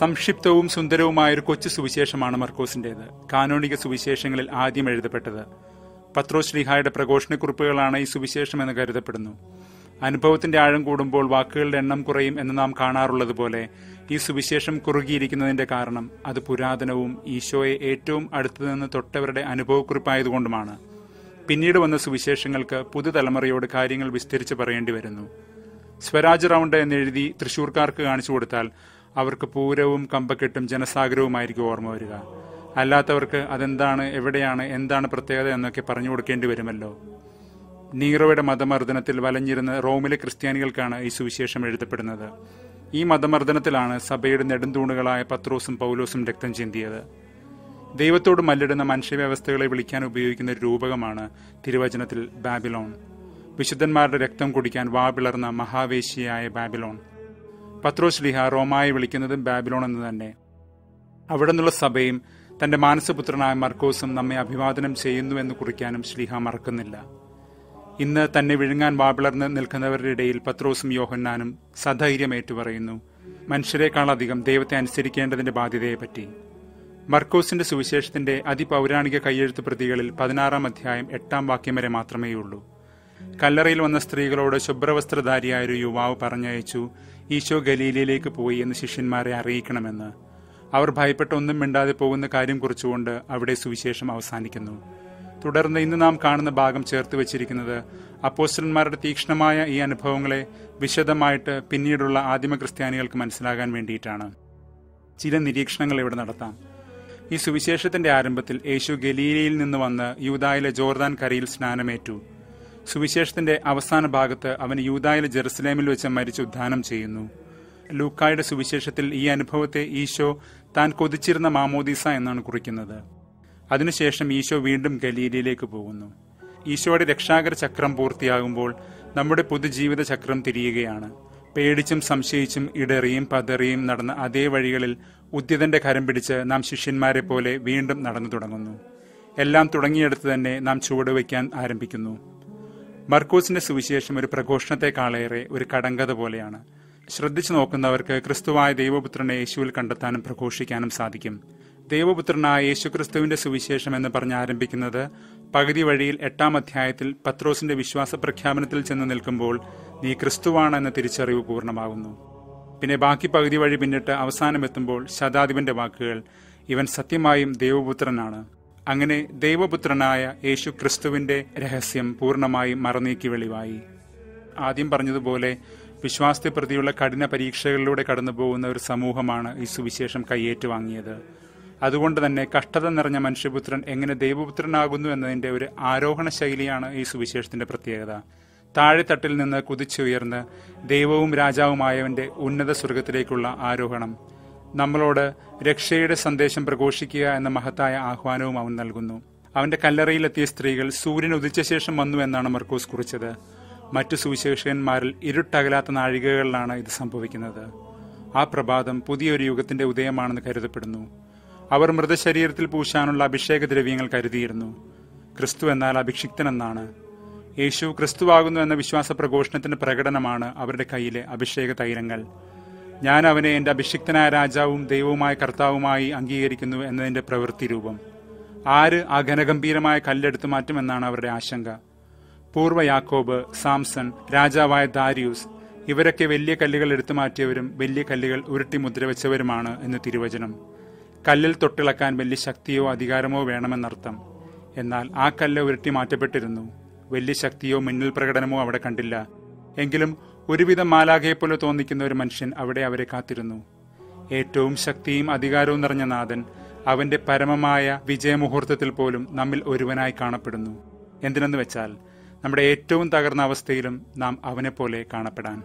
സംക്ഷിപ്തവും സുന്ദരവുമായൊരു കൊച്ചു സുവിശേഷമാണ് മർക്കോസിൻ്റേത് കാനോണിക സുവിശേഷങ്ങളിൽ ആദ്യം എഴുതപ്പെട്ടത് പത്രോ ശ്രീഹായുടെ പ്രഘോഷണക്കുറിപ്പുകളാണ് ഈ സുവിശേഷം എന്ന് കരുതപ്പെടുന്നു അനുഭവത്തിന്റെ ആഴം കൂടുമ്പോൾ വാക്കുകളുടെ എണ്ണം കുറയും എന്ന് നാം കാണാറുള്ളതുപോലെ ഈ സുവിശേഷം കുറുകിയിരിക്കുന്നതിന്റെ കാരണം അത് പുരാതനവും ഈശോയെ ഏറ്റവും അടുത്തുനിന്ന് തൊട്ടവരുടെ അനുഭവക്കുറിപ്പായതുകൊണ്ടുമാണ് പിന്നീട് വന്ന സുവിശേഷങ്ങൾക്ക് പുതുതലമുറയോട് കാര്യങ്ങൾ വിസ്തരിച്ച് പറയേണ്ടി വരുന്നു സ്വരാജ് റൗണ്ട് എന്നെഴുതി തൃശൂർക്കാർക്ക് കാണിച്ചു കൊടുത്താൽ അവർക്ക് പൂരവും കമ്പക്കെട്ടും ജനസാഗരവുമായിരിക്കും ഓർമ്മ വരിക അല്ലാത്തവർക്ക് അതെന്താണ് എവിടെയാണ് എന്താണ് പ്രത്യേകത എന്നൊക്കെ പറഞ്ഞു കൊടുക്കേണ്ടി വരുമല്ലോ നീറോയുടെ മതമർദ്ദനത്തിൽ വലഞ്ഞിരുന്ന റോമിലെ ക്രിസ്ത്യാനികൾക്കാണ് ഈ സുവിശേഷം എഴുതപ്പെടുന്നത് ഈ മതമർദ്ദനത്തിലാണ് സഭയുടെ നെടുന്തൂണുകളായ പത്രോസും പൗലോസും രക്തം ചിന്തിയത് ദൈവത്തോട് മല്ലിടുന്ന മനുഷ്യവ്യവസ്ഥകളെ വിളിക്കാൻ ഉപയോഗിക്കുന്ന ഒരു രൂപകമാണ് തിരുവചനത്തിൽ ബാബിലോൺ വിശുദ്ധന്മാരുടെ രക്തം കുടിക്കാൻ വാ പിളർന്ന മഹാവേശിയായ ബാബിലോൺ പത്രോസ് ലിഹ റോമായി വിളിക്കുന്നതും ബാബിലോൺ എന്ന് തന്നെ അവിടെ നിന്നുള്ള സഭയും തന്റെ മാനസപുത്രനായ മർക്കോസും നമ്മെ അഭിവാദനം ചെയ്യുന്നു എന്ന് കുറിക്കാനും ശ്ലീഹ മറക്കുന്നില്ല ഇന്ന് തന്നെ വിഴുങ്ങാൻ വാപിളർന്ന് നിൽക്കുന്നവരുടെ ഇടയിൽ പത്രോസും യോഹന്നാനും സധൈര്യം ഏറ്റുപറയുന്നു മനുഷ്യരെക്കാളധികം ദൈവത്തെ അനുസരിക്കേണ്ടതിന്റെ ബാധ്യതയെപ്പറ്റി മർക്കോസിന്റെ സുവിശേഷത്തിന്റെ അതിപൗരാണിക കയ്യെഴുത്ത് പ്രതികളിൽ പതിനാറാം അധ്യായം എട്ടാം വാക്യം വരെ മാത്രമേയുള്ളൂ കല്ലറയിൽ വന്ന സ്ത്രീകളോട് ശുഭ്രവസ്ത്രധാരിയായ ഒരു യുവാവ് പറഞ്ഞയച്ചു ഈശോ ഗലീലയിലേക്ക് പോയി എന്ന് ശിഷ്യന്മാരെ അറിയിക്കണമെന്ന് അവർ ഭയപ്പെട്ട് ഒന്നും മിണ്ടാതെ പോകുന്ന കാര്യം കുറിച്ചുകൊണ്ട് അവിടെ സുവിശേഷം അവസാനിക്കുന്നു തുടർന്ന് ഇന്ന് നാം കാണുന്ന ഭാഗം ചേർത്ത് വച്ചിരിക്കുന്നത് അപ്പോസ്റ്റലന്മാരുടെ തീക്ഷ്ണമായ ഈ അനുഭവങ്ങളെ വിശദമായിട്ട് പിന്നീടുള്ള ആദിമ ക്രിസ്ത്യാനികൾക്ക് മനസ്സിലാകാൻ വേണ്ടിയിട്ടാണ് ചില നിരീക്ഷണങ്ങൾ ഇവിടെ നടത്താം ഈ സുവിശേഷത്തിന്റെ ആരംഭത്തിൽ യേശു ഗലീലയിൽ നിന്ന് വന്ന് യൂതായിലെ ജോർദാൻ കരയിൽ സ്നാനമേറ്റു സുവിശേഷത്തിന്റെ അവസാന ഭാഗത്ത് അവൻ യൂതായിലെ ജെറുസലേമിൽ വെച്ച് മരിച്ച് ഉദ്ധാനം ചെയ്യുന്നു ലൂക്കായുടെ സുവിശേഷത്തിൽ ഈ അനുഭവത്തെ ഈശോ താൻ കൊതിച്ചിരുന്ന മാമോദീസ എന്നാണ് കുറിക്കുന്നത് അതിനുശേഷം ഈശോ വീണ്ടും ഗലീലയിലേക്ക് പോകുന്നു ഈശോയുടെ രക്ഷാകര ചക്രം പൂർത്തിയാകുമ്പോൾ നമ്മുടെ പൊതുജീവിത ചക്രം തിരിയുകയാണ് പേടിച്ചും സംശയിച്ചും ഇടറിയും പതറിയും നടന്ന അതേ വഴികളിൽ ഉദ്യതന്റെ കരം പിടിച്ച് നാം ശിഷ്യന്മാരെ പോലെ വീണ്ടും നടന്നു തുടങ്ങുന്നു എല്ലാം തുടങ്ങിയെടുത്ത് തന്നെ നാം ചുവടുവയ്ക്കാൻ ആരംഭിക്കുന്നു മർക്കൂസിന്റെ സുവിശേഷം ഒരു പ്രഘോഷണത്തെക്കാളേറെ ഒരു കടങ്കഥ പോലെയാണ് ശ്രദ്ധിച്ചു നോക്കുന്നവർക്ക് ക്രിസ്തുവായ ദൈവപുത്രനെ യേശുവിൽ കണ്ടെത്താനും പ്രഘോഷിക്കാനും സാധിക്കും ദൈവപുത്രനായ യേശുക്രിസ്തുവിന്റെ സുവിശേഷം എന്ന് പറഞ്ഞ് ആരംഭിക്കുന്നത് പകുതി വഴിയിൽ എട്ടാം അധ്യായത്തിൽ പത്രോസിന്റെ വിശ്വാസ പ്രഖ്യാപനത്തിൽ ചെന്ന് നിൽക്കുമ്പോൾ നീ ക്രിസ്തുവാണ് എന്ന തിരിച്ചറിവ് പൂർണ്ണമാകുന്നു പിന്നെ ബാക്കി പകുതി വഴി പിന്നിട്ട് അവസാനമെത്തുമ്പോൾ ശതാധിപന്റെ വാക്കുകൾ ഇവൻ സത്യമായും ദൈവപുത്രനാണ് അങ്ങനെ ദൈവപുത്രനായ യേശു ക്രിസ്തുവിൻ്റെ രഹസ്യം പൂർണ്ണമായി മറനീക്കി വെളിവായി ആദ്യം പറഞ്ഞതുപോലെ വിശ്വാസത്തെ പ്രതിയുള്ള കഠിന പരീക്ഷകളിലൂടെ കടന്നുപോകുന്ന ഒരു സമൂഹമാണ് ഈ സുവിശേഷം കയ്യേറ്റുവാങ്ങിയത് അതുകൊണ്ട് തന്നെ കഷ്ടത നിറഞ്ഞ മനുഷ്യപുത്രൻ എങ്ങനെ ദൈവപുത്രനാകുന്നു എന്നതിൻ്റെ ഒരു ആരോഹണ ശൈലിയാണ് ഈ സുവിശേഷത്തിൻ്റെ പ്രത്യേകത താഴെത്തട്ടിൽ നിന്ന് കുതിച്ചുയർന്ന് ദൈവവും രാജാവുമായവൻ്റെ ഉന്നത സ്വർഗത്തിലേക്കുള്ള ആരോഹണം നമ്മളോട് രക്ഷയുടെ സന്ദേശം പ്രഘോഷിക്കുക എന്ന മഹത്തായ ആഹ്വാനവും അവൻ നൽകുന്നു അവന്റെ കല്ലറയിലെത്തിയ സ്ത്രീകൾ സൂര്യൻ ഉദിച്ച ശേഷം വന്നു എന്നാണ് മർക്കോസ് കുറിച്ചത് മറ്റു സുവിശേഷകന്മാരിൽ ഇരുട്ടകലാത്ത നാഴികകളിലാണ് ഇത് സംഭവിക്കുന്നത് ആ പ്രഭാതം പുതിയൊരു യുഗത്തിന്റെ ഉദയമാണെന്ന് കരുതപ്പെടുന്നു അവർ മൃതശരീരത്തിൽ പൂശാനുള്ള അഭിഷേക ദ്രവ്യങ്ങൾ കരുതിയിരുന്നു ക്രിസ്തു എന്നാൽ അഭിഷിക്തനെന്നാണ് യേശു ക്രിസ്തുവാകുന്നു എന്ന വിശ്വാസ പ്രഘോഷണത്തിന്റെ പ്രകടനമാണ് അവരുടെ കയ്യിലെ അഭിഷേക തൈലങ്ങൾ ഞാൻ അവനെ എൻ്റെ അഭിഷിക്തനായ രാജാവും ദൈവവുമായ കർത്താവുമായി അംഗീകരിക്കുന്നു എന്നതിൻ്റെ പ്രവൃത്തി രൂപം ആര് ആ ഘനഗംഭീരമായ കല്ലെടുത്തു മാറ്റുമെന്നാണ് അവരുടെ ആശങ്ക പൂർവ്വ യാക്കോബ് സാംസൺ രാജാവായ ദാരിയൂസ് ഇവരൊക്കെ വലിയ കല്ലുകൾ എടുത്തു മാറ്റിയവരും വലിയ കല്ലുകൾ ഉരുട്ടി മുദ്രവെച്ചവരുമാണ് എന്ന് തിരുവചനം കല്ലിൽ തൊട്ടിളക്കാൻ വലിയ ശക്തിയോ അധികാരമോ വേണമെന്നർത്ഥം എന്നാൽ ആ കല്ല് ഉരുട്ടി മാറ്റപ്പെട്ടിരുന്നു വലിയ ശക്തിയോ മിന്നൽ പ്രകടനമോ അവിടെ കണ്ടില്ല എങ്കിലും ഒരുവിധം മാലാഖയെപ്പോലെ തോന്നിക്കുന്ന ഒരു മനുഷ്യൻ അവിടെ അവരെ കാത്തിരുന്നു ഏറ്റവും ശക്തിയും അധികാരവും നിറഞ്ഞ നാഥൻ അവന്റെ പരമമായ വിജയമുഹൂർത്തത്തിൽ പോലും നമ്മിൽ ഒരുവനായി കാണപ്പെടുന്നു എന്തിനെന്ന് വെച്ചാൽ നമ്മുടെ ഏറ്റവും തകർന്ന അവസ്ഥയിലും നാം അവനെപ്പോലെ കാണപ്പെടാൻ